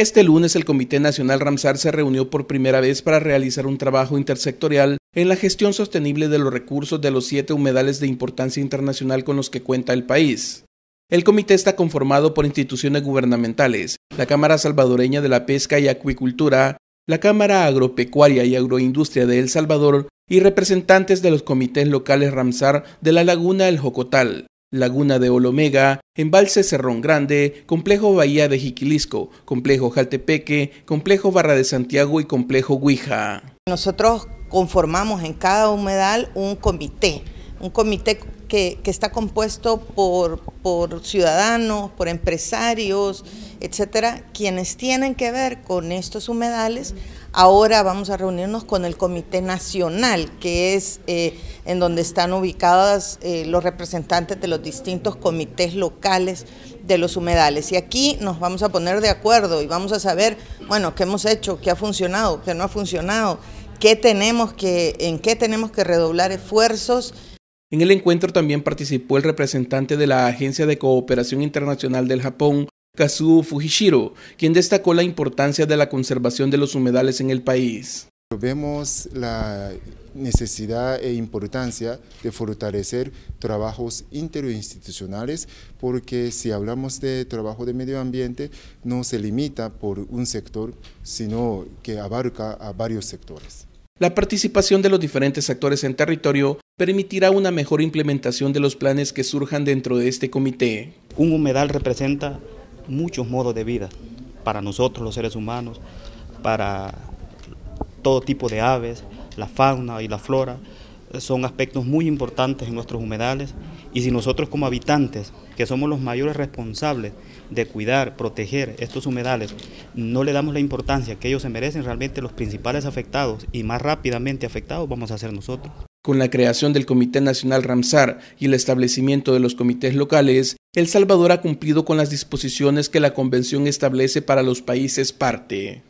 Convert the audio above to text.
Este lunes el Comité Nacional Ramsar se reunió por primera vez para realizar un trabajo intersectorial en la gestión sostenible de los recursos de los siete humedales de importancia internacional con los que cuenta el país. El comité está conformado por instituciones gubernamentales, la Cámara Salvadoreña de la Pesca y Acuicultura, la Cámara Agropecuaria y Agroindustria de El Salvador y representantes de los comités locales Ramsar de la Laguna El Jocotal, Laguna de Olomega, Embalse Cerrón Grande, Complejo Bahía de Jiquilisco, Complejo Jaltepeque, Complejo Barra de Santiago y Complejo Guija. Nosotros conformamos en cada humedal un comité, un comité que, está compuesto por, ciudadanos, por empresarios, etcétera, quienes tienen que ver con estos humedales. Ahora vamos a reunirnos con el Comité Nacional, que es eh, en donde están ubicados eh, los representantes de los distintos comités locales de los humedales. Y aquí nos vamos a poner de acuerdo y vamos a saber, bueno, qué hemos hecho, qué ha funcionado, qué no ha funcionado, qué tenemos que, en qué tenemos que redoblar esfuerzos en el encuentro también participó el representante de la Agencia de Cooperación Internacional del Japón, Kazuo Fujishiro, quien destacó la importancia de la conservación de los humedales en el país. Vemos la necesidad e importancia de fortalecer trabajos interinstitucionales porque si hablamos de trabajo de medio ambiente no se limita por un sector, sino que abarca a varios sectores. La participación de los diferentes actores en territorio permitirá una mejor implementación de los planes que surjan dentro de este comité. Un humedal representa muchos modos de vida para nosotros los seres humanos, para todo tipo de aves, la fauna y la flora. Son aspectos muy importantes en nuestros humedales y si nosotros como habitantes, que somos los mayores responsables de cuidar, proteger estos humedales, no le damos la importancia que ellos se merecen, realmente los principales afectados y más rápidamente afectados vamos a ser nosotros. Con la creación del Comité Nacional Ramsar y el establecimiento de los comités locales, El Salvador ha cumplido con las disposiciones que la Convención establece para los países parte.